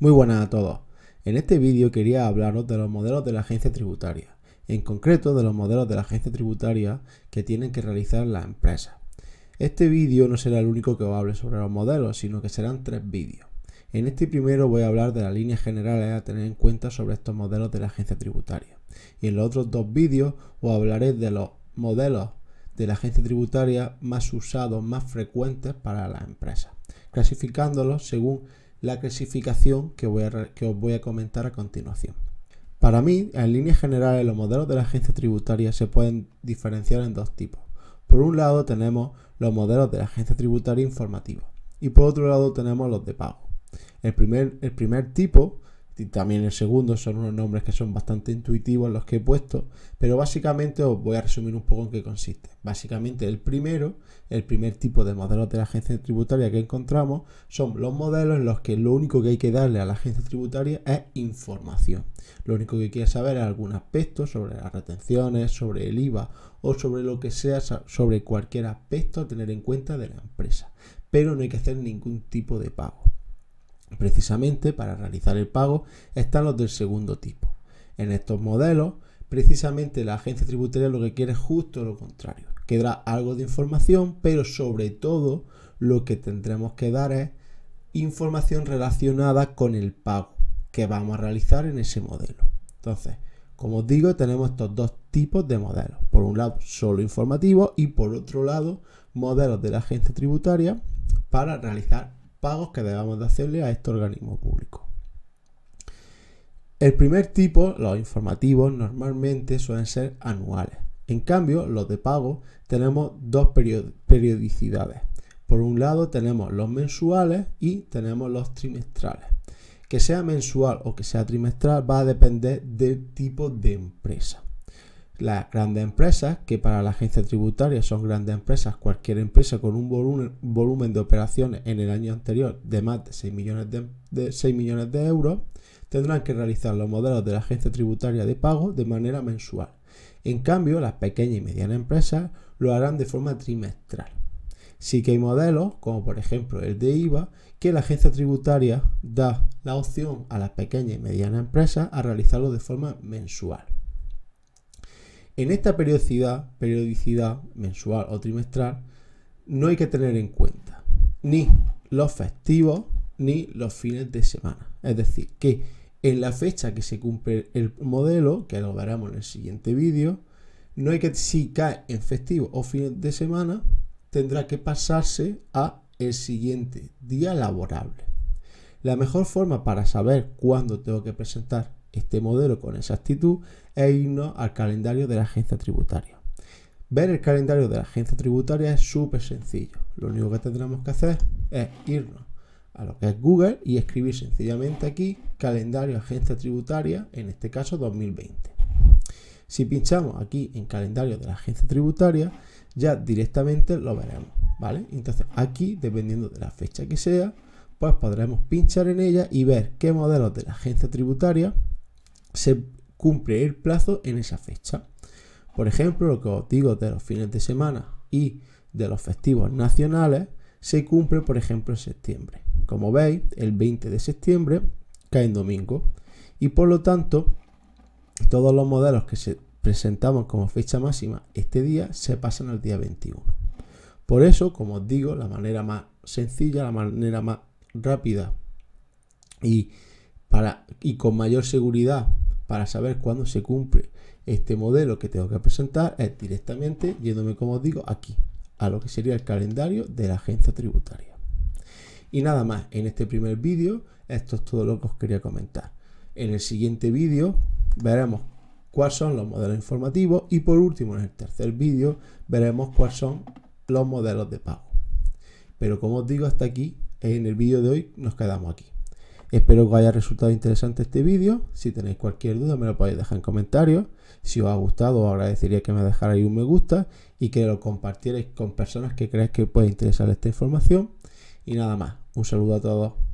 Muy buenas a todos. En este vídeo quería hablaros de los modelos de la agencia tributaria, en concreto de los modelos de la agencia tributaria que tienen que realizar las empresas. Este vídeo no será el único que os hable sobre los modelos, sino que serán tres vídeos. En este primero voy a hablar de las líneas generales a tener en cuenta sobre estos modelos de la agencia tributaria. Y en los otros dos vídeos os hablaré de los modelos de la agencia tributaria más usados, más frecuentes para las empresas, clasificándolos según la clasificación que, voy que os voy a comentar a continuación. Para mí, en líneas generales, los modelos de la agencia tributaria se pueden diferenciar en dos tipos. Por un lado tenemos los modelos de la agencia tributaria informativa y por otro lado tenemos los de pago. El primer, el primer tipo y también el segundo son unos nombres que son bastante intuitivos los que he puesto, pero básicamente os voy a resumir un poco en qué consiste. Básicamente el primero, el primer tipo de modelos de la agencia tributaria que encontramos son los modelos en los que lo único que hay que darle a la agencia tributaria es información. Lo único que quiere saber es algún aspecto sobre las retenciones, sobre el IVA o sobre lo que sea, sobre cualquier aspecto a tener en cuenta de la empresa. Pero no hay que hacer ningún tipo de pago. Precisamente para realizar el pago están los del segundo tipo. En estos modelos, precisamente la agencia tributaria lo que quiere es justo lo contrario. Quedará algo de información, pero sobre todo lo que tendremos que dar es información relacionada con el pago que vamos a realizar en ese modelo. Entonces, como os digo, tenemos estos dos tipos de modelos. Por un lado, solo informativo y por otro lado, modelos de la agencia tributaria para realizar pagos que debamos de hacerle a este organismo público. El primer tipo, los informativos, normalmente suelen ser anuales. En cambio, los de pago tenemos dos periodicidades. Por un lado tenemos los mensuales y tenemos los trimestrales. Que sea mensual o que sea trimestral va a depender del tipo de empresa las grandes empresas, que para la agencia tributaria son grandes empresas, cualquier empresa con un volumen, de operaciones en el año anterior de más de 6 millones de, 6 millones de euros, tendrán que realizar los modelos de la agencia tributaria de pago de manera mensual. En cambio, las pequeñas y medianas empresas lo harán de forma trimestral. Sí que hay modelos, como por ejemplo el de IVA, que la agencia tributaria da la opción a las pequeñas y medianas empresas a realizarlo de forma mensual. En esta periodicidad, periodicidad mensual o trimestral, no hay que tener en cuenta ni los festivos ni los fines de semana. Es decir, que en la fecha que se cumple el modelo, que lo veremos en el siguiente vídeo, no hay que, si cae en festivo o fines de semana, tendrá que pasarse a el siguiente día laborable. La mejor forma para saber cuándo tengo que presentar este modelo con esa actitud e irnos al calendario de la agencia tributaria. Ver el calendario de la agencia tributaria es súper sencillo. Lo único que tendremos que hacer es irnos a lo que es Google y escribir sencillamente aquí calendario agencia tributaria, en este caso 2020. Si pinchamos aquí en calendario de la agencia tributaria, ya directamente lo veremos, ¿vale? Entonces aquí, dependiendo de la fecha que sea, pues podremos pinchar en ella y ver qué modelos de la agencia tributaria se cumple el plazo en esa fecha. Por ejemplo, lo que os digo de los fines de semana y de los festivos nacionales se cumple, por ejemplo, en septiembre. Como veis, el 20 de septiembre cae en domingo y por lo tanto todos los modelos que se presentamos como fecha máxima este día se pasan al día 21. Por eso, como os digo, la manera más sencilla, la manera más rápida y y con mayor seguridad para saber cuándo se cumple este modelo que tengo que presentar es directamente yéndome, como os digo, aquí, a lo que sería el calendario de la agencia tributaria. Y nada más, en este primer vídeo, esto es todo lo que os quería comentar. En el siguiente vídeo veremos cuáles son los modelos informativos y por último, en el tercer vídeo, veremos cuáles son los modelos de pago. Pero como os digo, hasta aquí, en el vídeo de hoy nos quedamos aquí. Espero que os haya resultado interesante este vídeo. Si tenéis cualquier duda me lo podéis dejar en comentarios. Si os ha gustado os agradecería que me dejarais un me gusta y que lo compartierais con personas que creáis que puede interesar esta información. Y nada más, un saludo a todos.